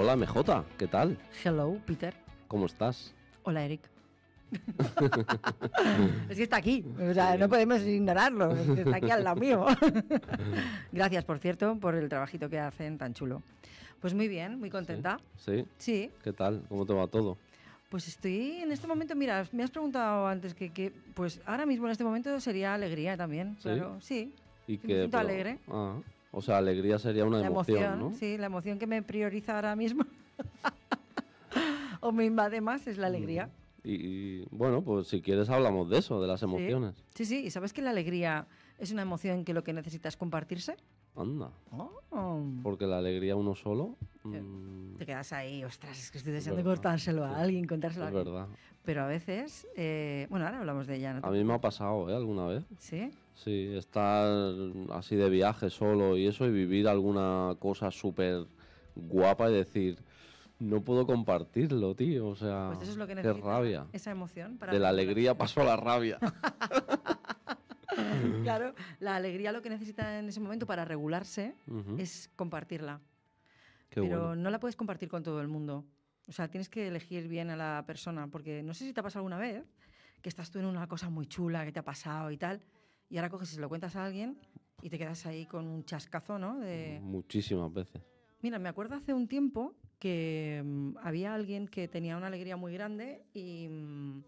Hola MJ, ¿qué tal? Hello, Peter. ¿Cómo estás? Hola, Eric. es que está aquí, no podemos ignorarlo, está aquí al lado mío. Gracias, por cierto, por el trabajito que hacen tan chulo. Pues muy bien, muy contenta. ¿Sí? Sí. ¿Qué tal? ¿Cómo te va todo? Pues estoy en este momento, mira, me has preguntado antes que, pues ahora mismo en este momento sería alegría también, ¿Sí? sí. Y que, me siento alegre. Ah, o sea, alegría sería una emoción, ¿no? Sí, la emoción que me prioriza ahora mismo o me invade más es la alegría. Y, bueno, pues si quieres hablamos de eso, de las emociones. Sí, sí, y sabes que la alegría es una emoción que lo que necesitas es compartirse. Anda. Oh. Porque la alegría uno solo. Mm, te quedas ahí, ostras, es que estoy deseando cortárselo a alguien, contárselo a alguien. verdad. Pero a veces, eh, bueno, ahora hablamos de ella. A mí me ha pasado, ¿eh? Alguna vez. Sí. Sí, estar así de viaje solo y eso y vivir alguna cosa súper guapa y decir, no puedo compartirlo, tío. O sea, pues es lo que rabia. Esa emoción. de la alegría pasó a la rabia. claro, la alegría lo que necesita en ese momento para regularse es compartirla. Pero no la puedes compartir con todo el mundo. O sea, tienes que elegir bien a la persona, porque no sé si te ha pasado alguna vez que estás tú en una cosa muy chula que te ha pasado y tal, y ahora coges y se lo cuentas a alguien y te quedas ahí con un chascazo, ¿no? De... Muchísimas veces. Mira, me acuerdo hace un tiempo que mm, había alguien que tenía una alegría muy grande mm,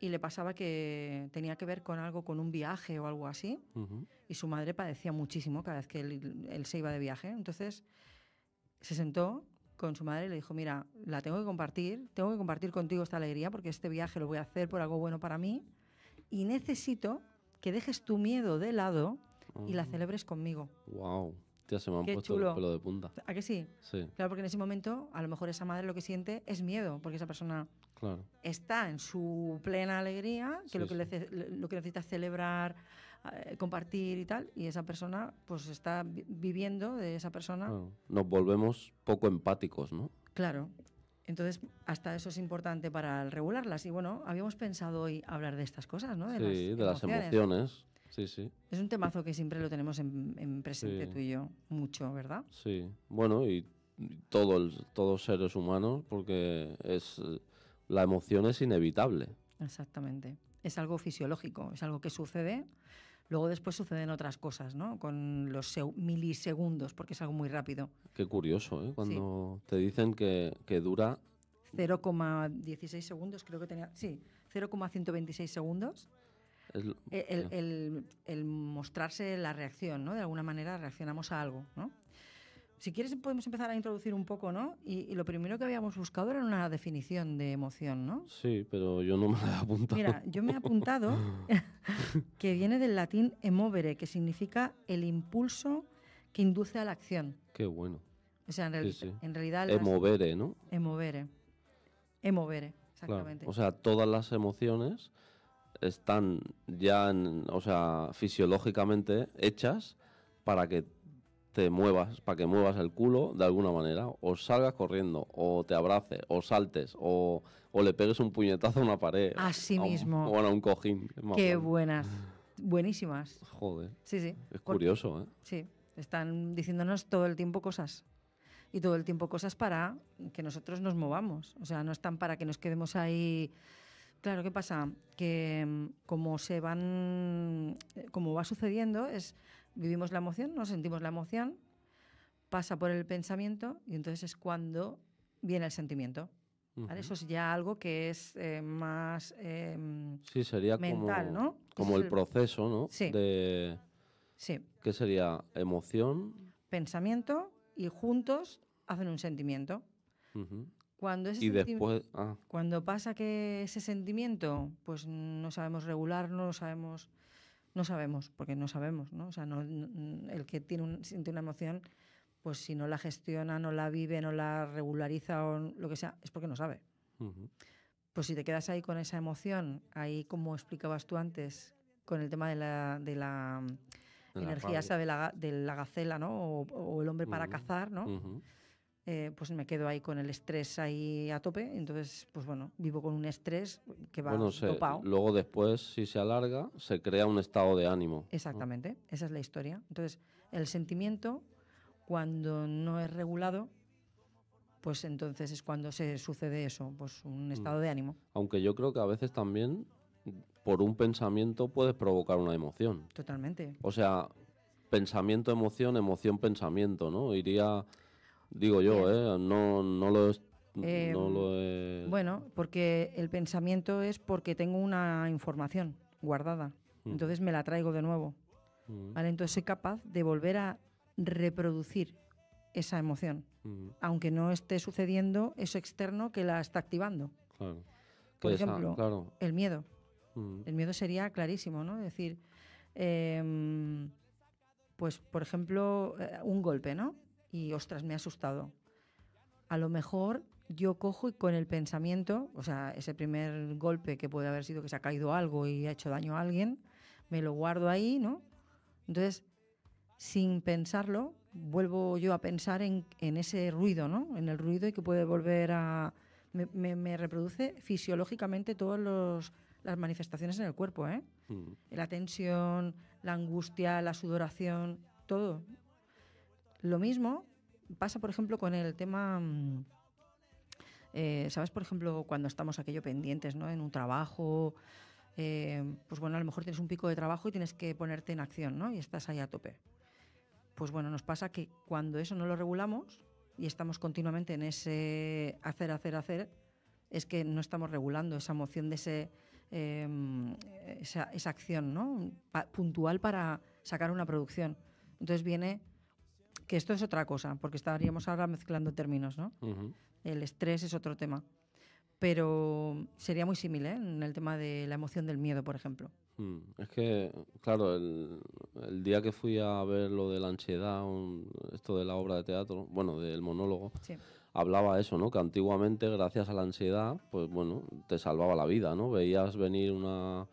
y, le pasaba que tenía que ver con algo, con un viaje o algo así. Y su madre padecía muchísimo cada vez que él se iba de viaje. Entonces se sentó con su madre y le dijo, mira, la tengo que compartir, tengo que compartir contigo esta alegría porque este viaje lo voy a hacer por algo bueno para mí y necesito que dejes tu miedo de lado y la mm. celebres conmigo. Wow. Tía, se me han puesto de punta. ¿A que sí? Sí, Claro, porque en ese momento a lo mejor esa madre lo que siente es miedo, porque esa persona está en su plena alegría, que lo, que necesita celebrar, eh, compartir y tal, y esa persona pues está viviendo de esa persona. Nos volvemos poco empáticos, ¿no? Claro, entonces, hasta eso es importante para regularlas. Y bueno, habíamos pensado hoy hablar de estas cosas, ¿no? sí, de las emociones. Sí, sí. Es un temazo que siempre lo tenemos en, presente tú y yo, mucho, ¿verdad? Sí, bueno, y todo el, todos seres humanos, porque es la emoción es inevitable. Exactamente. Es algo fisiológico, es algo que sucede Luego después suceden otras cosas, ¿no? Con los milisegundos, porque es algo muy rápido. Qué curioso, ¿eh? Cuando te dicen que, dura... 0,16 segundos, creo que tenía... Sí, 0,126 segundos. E-, el, mostrarse la reacción, ¿no? De alguna manera reaccionamos a algo, ¿no? si quieres podemos empezar a introducir un poco, ¿no? Y, lo primero que habíamos buscado era una definición de emoción, ¿no? Sí, pero yo no me la he apuntado. Mira, yo me he apuntado que viene del latín emovere, que significa el impulso que induce a la acción. Qué bueno. O sea, en, realidad... Emovere, ¿no? Emovere. Emovere, exactamente. O sea, todas las emociones están ya, o sea, fisiológicamente hechas para que te muevas, para que muevas el culo de alguna manera, o salgas corriendo, o te abraces, o saltes, o, le pegues un puñetazo a una pared. Así mismo. O a un cojín. Qué buenas. Buenísimas. Joder. Sí, sí. Es curioso, ¿eh? Sí. Están diciéndonos todo el tiempo cosas. Y todo el tiempo cosas para que nosotros nos movamos. O sea, no están para que nos quedemos ahí. Claro, ¿qué pasa? Que mm, como se van. Eh, como va sucediendo, es vivimos la emoción, nos sentimos la emoción, pasa por el pensamiento y entonces es cuando viene el sentimiento. Eso es ya algo que es eh, más eh, sí, sería como, Como el, proceso, ¿no? Sí. De... sí. ¿Qué sería? Emoción. Pensamiento y juntos hacen un sentimiento. Cuando, ese y después, ah. cuando pasa que ese sentimiento, pues no sabemos regular no sabemos no sabemos, porque no sabemos, ¿no? O sea, no, mm, el que tiene siente una emoción, pues si no la gestiona, no la vive, no la regulariza o lo que sea, es porque no sabe. Pues si te quedas ahí con esa emoción, ahí como explicabas tú antes, con el tema de la, energía sabe de la, de la, gacela, ¿no? O, el hombre para cazar, ¿no? Eh, pues me quedo ahí con el estrés ahí a tope. Entonces, pues bueno, vivo con un estrés que va topado. Luego después, si se alarga, se crea un estado de ánimo. Exactamente, esa es la historia. Entonces, el sentimiento, cuando no es regulado, pues entonces es cuando se sucede eso, pues un mm. estado de ánimo. Aunque yo creo que a veces también por un pensamiento puedes provocar una emoción. Totalmente. O sea, pensamiento, emoción, emoción, pensamiento, ¿no? Iría Digo yo, ¿eh? No, em, lo es, Bueno, porque el pensamiento es porque tengo una información guardada, mm. entonces me la traigo de nuevo. Mm. Entonces soy capaz de volver a reproducir esa emoción, mm. aunque no esté sucediendo eso externo que la está activando. Claro. Por ejemplo, el miedo. El miedo sería clarísimo, ¿no? Es decir, em, pues por ejemplo, eh, un golpe, ¿no? y ostras, me ha asustado. A lo mejor yo cojo y con el pensamiento, o sea, ese primer golpe que puede haber sido que se ha caído algo y ha hecho daño a alguien, me lo guardo ahí, ¿no? Entonces, sin pensarlo, vuelvo yo a pensar en, en ese ruido, ¿no? En el ruido y que puede volver a... Me, reproduce fisiológicamente todas las manifestaciones en el cuerpo, ¿eh? Mm. La tensión, la angustia, la sudoración, todo. Lo mismo pasa, por ejemplo, con el tema... Mm, eh, ¿Sabes, por ejemplo, cuando estamos aquello pendientes, ¿no? En un trabajo, eh, pues bueno, a lo mejor tienes un pico de trabajo y tienes que ponerte en acción, ¿no? Y estás ahí a tope. Pues bueno, nos pasa que cuando eso no lo regulamos y estamos continuamente en ese hacer, hacer, hacer, es que no estamos regulando esa moción de ese, em, esa, acción, ¿no? puntual para sacar una producción. Entonces viene que esto es otra cosa, porque estaríamos ahora mezclando términos, ¿no? El estrés es otro tema. Pero sería muy similar ¿eh? en el tema de la emoción del miedo, por ejemplo. Hmm, es que, claro, el, día que fui a ver lo de la ansiedad, esto de la obra de teatro, bueno, del monólogo, hablaba eso, ¿no? Que antiguamente, gracias a la ansiedad, pues bueno, te salvaba la vida, ¿no? Veías venir una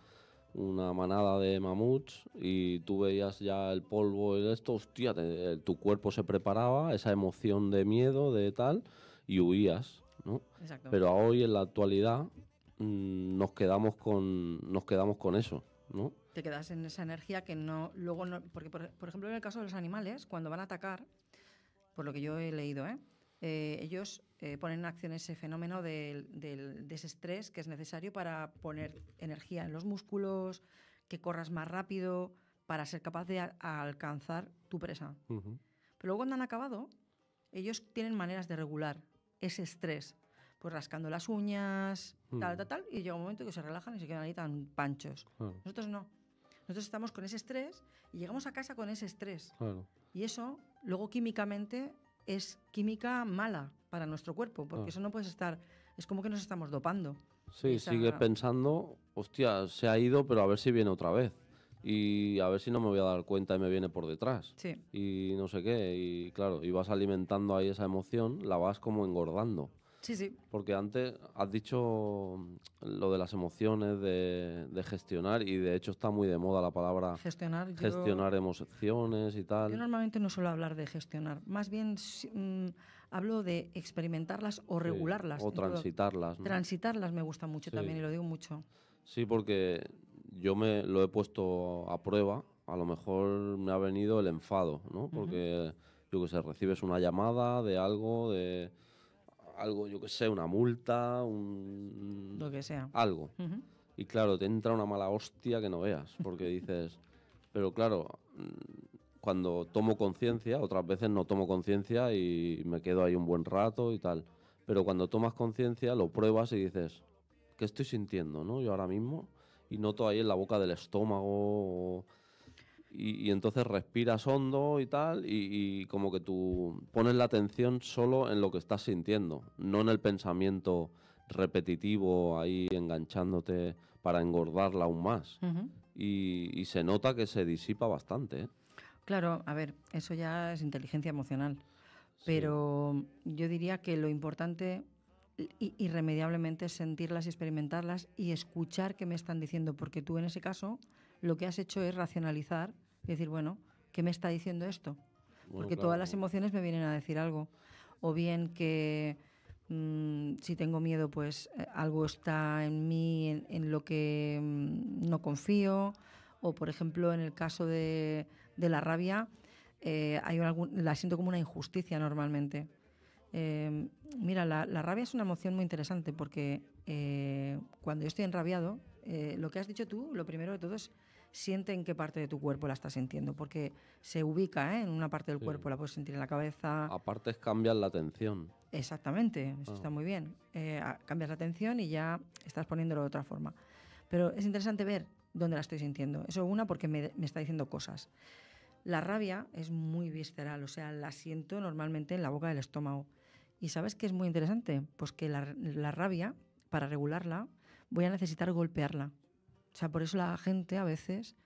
una manada de mamuts y tú veías ya el polvo y esto, hostia, tu cuerpo se preparaba, esa emoción de miedo, de tal, y huías, ¿no? Exacto. Pero hoy en la actualidad mm, nos, quedamos con, nos quedamos con eso, ¿no? Te quedas en esa energía que no, luego no, porque por, por ejemplo en el caso de los animales, cuando van a atacar, por lo que yo he leído, ¿eh? Eh, ellos eh, ponen en acción ese fenómeno del, del, de ese estrés que es necesario para poner energía en los músculos, que corras más rápido, para ser capaz de alcanzar tu presa. Pero luego cuando han acabado, ellos tienen maneras de regular ese estrés. Pues rascando las uñas, tal, mm. tal, tal, y llega un momento que se relajan y se quedan ahí tan panchos. Nosotros no. Nosotros estamos con ese estrés y llegamos a casa con ese estrés. Y eso luego químicamente es química mala para nuestro cuerpo, porque ah. eso no puedes estar, es como que nos estamos dopando. Sí, sigue pensando, hostia, se ha ido, pero a ver si viene otra vez. Y a ver si no me voy a dar cuenta y me viene por detrás. Sí. Y no sé qué. Y claro, y vas alimentando ahí esa emoción, la vas como engordando. Sí, sí. Porque antes has dicho mm, lo de las emociones, de, gestionar, y de hecho está muy de moda la palabra gestionar. Gestionar emociones y tal. Yo normalmente no suelo hablar de gestionar, más bien mm, hablo de experimentarlas o regularlas. O transitarlas. ¿no? Transitarlas me gusta mucho también y lo digo mucho. Sí, porque yo me lo he puesto a prueba. A lo mejor me ha venido el enfado, ¿no? Porque, yo que sé, recibes una llamada de algo, de algo, yo que sé, una multa, un... Lo que sea. Algo. Y claro, te entra una mala hostia que no veas, porque dices, pero claro, mm, cuando tomo conciencia, otras veces no tomo conciencia y me quedo ahí un buen rato y tal, pero cuando tomas conciencia lo pruebas y dices, ¿qué estoy sintiendo, no? Yo ahora mismo y noto ahí en la boca del estómago y, entonces respiras hondo y tal, y, como que tú pones la atención solo en lo que estás sintiendo, no en el pensamiento repetitivo ahí enganchándote para engordarla aún más. y, se nota que se disipa bastante. ¿eh? Claro, a ver, eso ya es inteligencia emocional. Pero yo diría que lo importante irremediablemente sentirlas y experimentarlas y escuchar qué me están diciendo, porque tú en ese caso lo que has hecho es racionalizar y decir, bueno, ¿qué me está diciendo esto? porque todas las emociones me vienen a decir algo. O bien que mm, si tengo miedo, pues eh, algo está en mí, en, lo que mm, no confío. O, por ejemplo, en el caso de, la rabia, eh, hay la siento como una injusticia normalmente. Em, mira, la, rabia es una emoción muy interesante porque eh, cuando yo estoy enrabiado, eh, lo que has dicho tú, lo primero de todo es siente en qué parte de tu cuerpo la estás sintiendo, porque se ubica ¿eh? en una parte del cuerpo, la puedes sentir en la cabeza. Aparte es cambiar la atención. Exactamente, ah. está muy bien. cambias la atención y ya estás poniéndolo de otra forma. Pero es interesante ver dónde la estoy sintiendo. Eso una porque me está diciendo cosas. La rabia es muy visceral, o sea, la siento normalmente en la boca del estómago ¿Y sabes qué es muy interesante? Pues que la, rabia, para regularla, voy a necesitar golpearla. O sea, por eso la gente a veces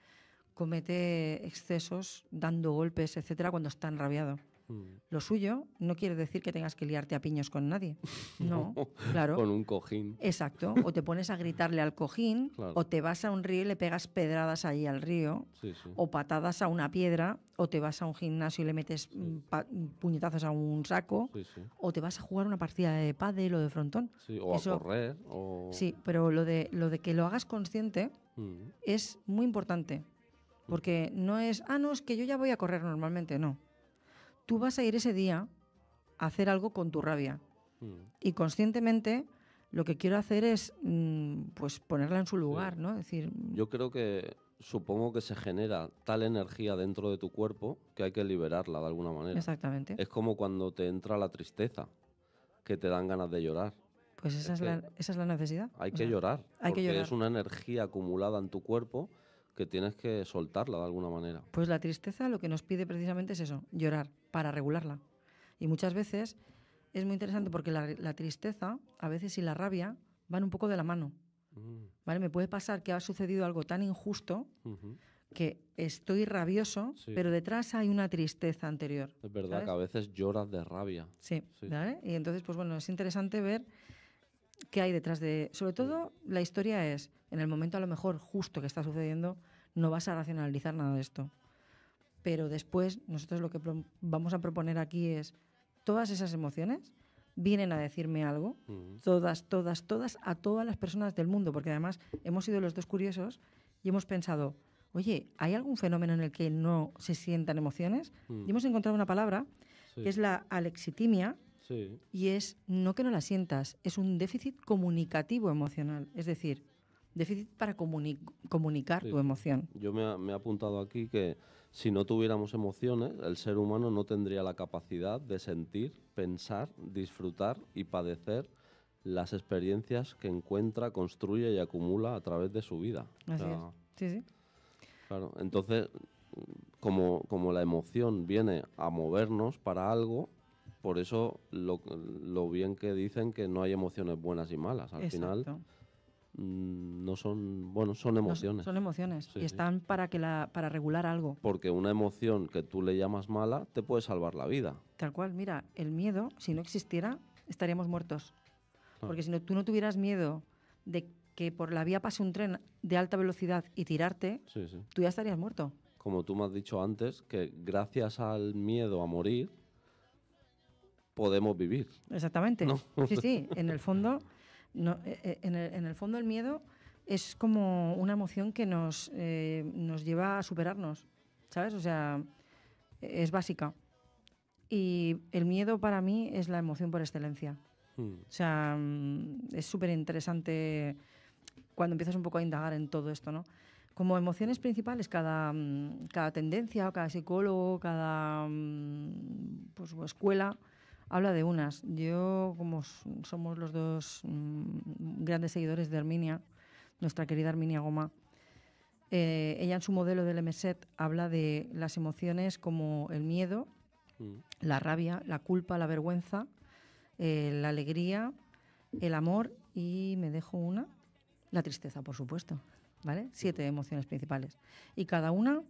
comete excesos dando golpes, etcétera, cuando está enrabiado. Mm. Lo suyo no quiere decir que tengas que liarte a piños con nadie. No, claro. Con un cojín. Exacto. O te pones a gritarle al cojín, o te vas a un río y le pegas pedradas allí al río, o patadas a una piedra, o te vas a un gimnasio y le metes puñetazos a un saco, o te vas a jugar una partida de pádel o de frontón. o a correr. Sí, pero lo de, lo de que lo hagas consciente mm. es muy importante. Porque no es, ah, no, es que yo ya voy a correr normalmente, no tú vas a ir ese día a hacer algo con tu rabia. Mm. Y conscientemente lo que quiero hacer es mm, pues ponerla en su lugar, ¿no? decir, mm. yo creo que supongo que se genera tal energía dentro de tu cuerpo que hay que liberarla de alguna manera. Exactamente. Es como cuando te entra la tristeza, que te dan ganas de llorar. Pues esa es, la, necesidad. Hay que llorar. Hay que llorar. Es una energía acumulada en tu cuerpo que tienes que soltarla de alguna manera. Pues la tristeza lo que nos pide precisamente es eso, llorar, para regularla. Y muchas veces es muy interesante porque la, tristeza, a veces y la rabia, van un poco de la mano. Mm. ¿Vale? Me puede pasar que ha sucedido algo tan injusto que estoy rabioso, pero detrás hay una tristeza anterior. Es verdad que a veces lloras de rabia. Sí, sí. ¿vale? Y entonces, pues bueno, es interesante ver qué hay detrás de... Sobre todo, la historia es, en el momento a lo mejor justo que está sucediendo, no vas a racionalizar nada de esto. Pero después, nosotros lo que vamos a proponer aquí es, todas esas emociones vienen a decirme algo, mm. todas, todas, todas, a todas las personas del mundo, porque además hemos sido los dos curiosos y hemos pensado, oye, ¿hay algún fenómeno en el que no se sientan emociones? Mm. Y hemos encontrado una palabra que es la alexitimia, y es no que no la sientas, es un déficit comunicativo emocional. Es decir, déficit para comunicar tu emoción. Yo me, he apuntado aquí que si no tuviéramos emociones, el ser humano no tendría la capacidad de sentir, pensar, disfrutar y padecer las experiencias que encuentra, construye y acumula a través de su vida. Así es. Claro, entonces, como, como la emoción viene a movernos para algo, por eso lo, bien que dicen que no hay emociones buenas y malas. Al final mm, no son, bueno, son emociones. son emociones y están para que para regular algo. Porque una emoción que tú le llamas mala te puede salvar la vida. Tal cual, mira, el miedo, si no existiera, estaríamos muertos. Ah. Porque si no, tú no tuvieras miedo de que por la vía pase un tren de alta velocidad y tirarte, tú ya estarías muerto. Como tú me has dicho antes, que gracias al miedo a morir, podemos vivir. Exactamente. Sí, sí, en el fondo, no, eh, eh, en, el, en, el, fondo el miedo es como una emoción que nos, eh, nos lleva a superarnos, ¿sabes? O sea, es básica. Y el miedo para mí es la emoción por excelencia. Hmm. O sea, mm, es súper interesante cuando empiezas un poco a indagar en todo esto, ¿no? Como emociones principales, cada, mm, cada tendencia, cada psicólogo, cada mm, pues, escuela habla de unas. Yo, como somos los dos mm, grandes seguidores de Herminia, nuestra querida Herminia Goma, eh, ella en su modelo del MSET habla de las emociones como el miedo, mm. la rabia, la culpa, la vergüenza, eh, la alegría, el amor y me dejo una, la tristeza, por supuesto. ¿Vale? Siete emociones principales. Y cada una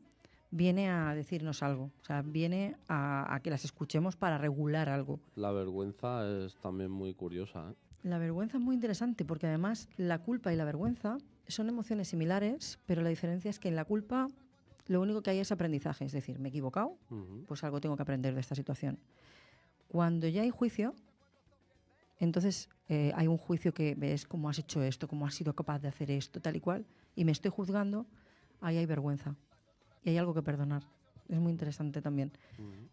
viene a decirnos algo, o sea, viene a, que las escuchemos para regular algo. La vergüenza es también muy curiosa. ¿eh? La vergüenza es muy interesante porque además la culpa y la vergüenza son emociones similares, pero la diferencia es que en la culpa lo único que hay es aprendizaje, es decir, me he equivocado, pues algo tengo que aprender de esta situación. Cuando ya hay juicio, entonces eh, hay un juicio que ves cómo has hecho esto, cómo has sido capaz de hacer esto, tal y cual, y me estoy juzgando, ahí hay vergüenza hay algo que perdonar. Es muy interesante también.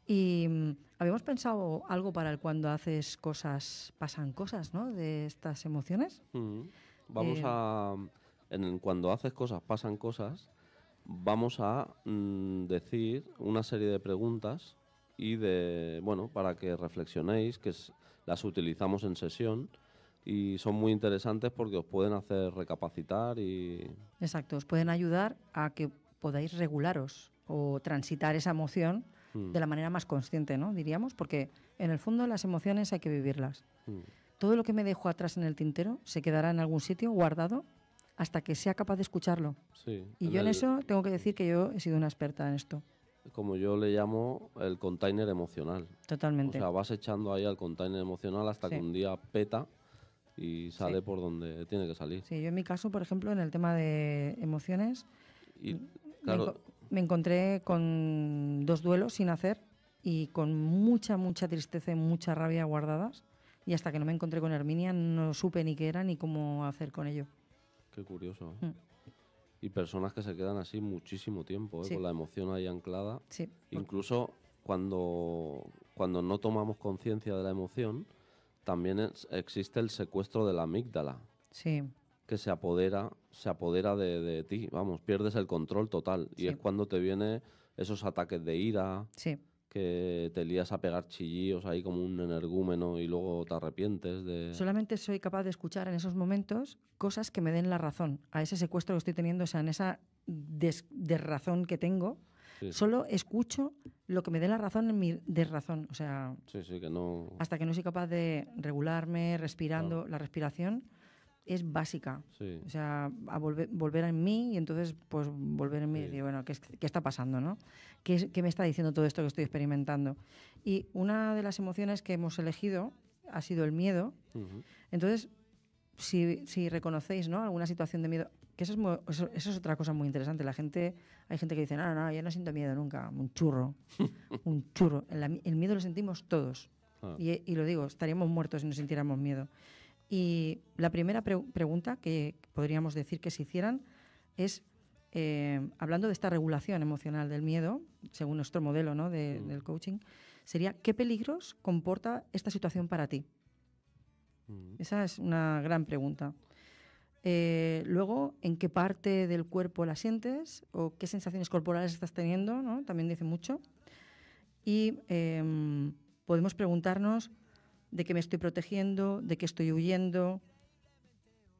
Y mm, habíamos pensado algo para el cuando haces cosas, pasan cosas, ¿no? De estas emociones. Vamos eh, a. En, el cuando haces cosas, pasan cosas. Vamos a mm, decir una serie de preguntas y de. Bueno, para que reflexionéis, que las utilizamos en sesión y son muy interesantes porque os pueden hacer recapacitar y... Exacto, os pueden ayudar a que podáis regularos o transitar esa emoción hmm. de la manera más consciente, ¿no? Diríamos, porque en el fondo las emociones hay que vivirlas. Hmm. Todo lo que me dejo atrás en el tintero se quedará en algún sitio guardado hasta que sea capaz de escucharlo. Sí, y yo en eso tengo que decir que yo he sido una experta en esto. Como yo le llamo el container emocional. Totalmente. O sea, vas echando ahí al container emocional hasta que un día peta y sale por donde tiene que salir. Sí, yo en mi caso, por ejemplo, en el tema de emociones, me, encontré con dos duelos sin hacer y con mucha, mucha tristeza y mucha rabia guardadas. Y hasta que no me encontré con Herminia no supe ni qué era ni cómo hacer con ello. Qué curioso. ¿eh? Mm. Y personas que se quedan así muchísimo tiempo, ¿eh? con la emoción ahí anclada. Incluso cuando, cuando no tomamos conciencia de la emoción, también existe el secuestro de la amígdala. Sí que se apodera, se apodera de, de ti, vamos, pierdes el control total. Y es cuando te vienen esos ataques de ira, que te lías a pegar chillillos ahí como un energúmeno y luego te arrepientes de... Solamente soy capaz de escuchar en esos momentos cosas que me den la razón a ese secuestro que estoy teniendo, o sea, en esa desrazón que tengo. Solo escucho lo que me dé la razón en mi desrazón. O sea, hasta que no soy capaz de regularme respirando la respiración, es básica. O sea, volver, volver en mí y entonces, pues, volver en mí y decir, bueno, ¿qué, ¿qué, está pasando, no? ¿Qué, ¿Qué me está diciendo todo esto que estoy experimentando? Y una de las emociones que hemos elegido ha sido el miedo. Entonces, si, si, reconocéis, ¿no? Alguna situación de miedo, que eso es, eso, es, otra cosa muy interesante. La gente, hay gente que dice, no, no, yo no siento miedo nunca, un churro, un churro. El, miedo lo sentimos todos. Ah. Y, y lo digo, estaríamos muertos si no sintiéramos miedo. Y la primera pregunta que podríamos decir que se hicieran es, eh, hablando de esta regulación emocional del miedo, según nuestro modelo mm. del coaching, sería ¿qué peligros comporta esta situación para ti? Mm. Esa es una gran pregunta. Eh, luego, ¿en qué parte del cuerpo la sientes? ¿O qué sensaciones corporales estás teniendo? ¿no? También dice mucho. Y em, podemos preguntarnos de que me estoy protegiendo, de que estoy huyendo,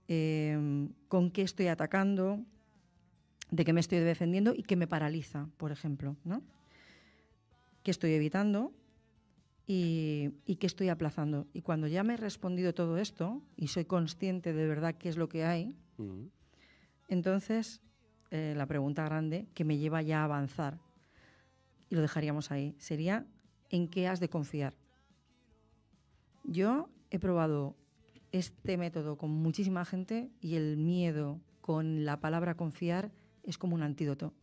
em, con qué estoy atacando, de qué me estoy defendiendo y qué me paraliza, por ejemplo, ¿no? qué estoy evitando y, qué estoy aplazando. Y cuando ya me he respondido todo esto y soy consciente de verdad qué es lo que hay, entonces eh, la pregunta grande que me lleva ya a avanzar, y lo dejaríamos ahí, sería ¿en qué has de confiar? Yo he probado este método con muchísima gente y el miedo con la palabra confiar es como un antídoto.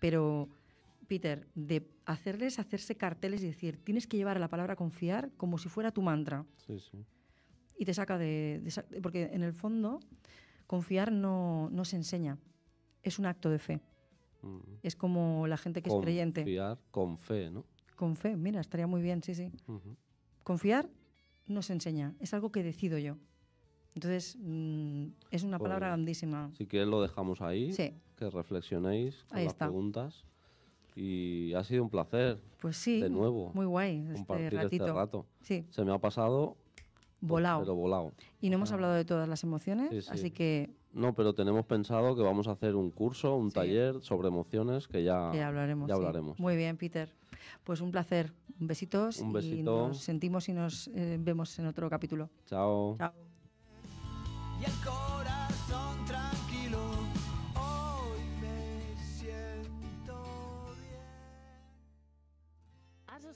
Pero, Peter, de hacerles hacerse carteles y decir, tienes que llevar la palabra confiar como si fuera tu mantra. Sí, sí. Y te saca de, Porque en el fondo, confiar no, se enseña, es un acto de fe. Mm. Es como la gente que es creyente. Confiar con fe, ¿no? Con fe, mira, estaría muy bien, sí, sí. Confiar nos enseña, es algo que decido yo. Entonces, mm, es una palabra grandísima. Así que lo dejamos ahí, que reflexionéis con las preguntas. Y ha sido un placer. Pues sí. De nuevo. Muy guay. Este, este ratito. rato. Se me ha pasado volado. Pero volado. Y no hemos hablado de todas las emociones, así que... No, pero tenemos pensado que vamos a hacer un curso, un taller sobre emociones que ya, hablaremos. Ya hablaremos. Muy bien, Peter. Pues un placer, un besitos besito. y nos sentimos y nos eh, vemos en otro capítulo. Chao.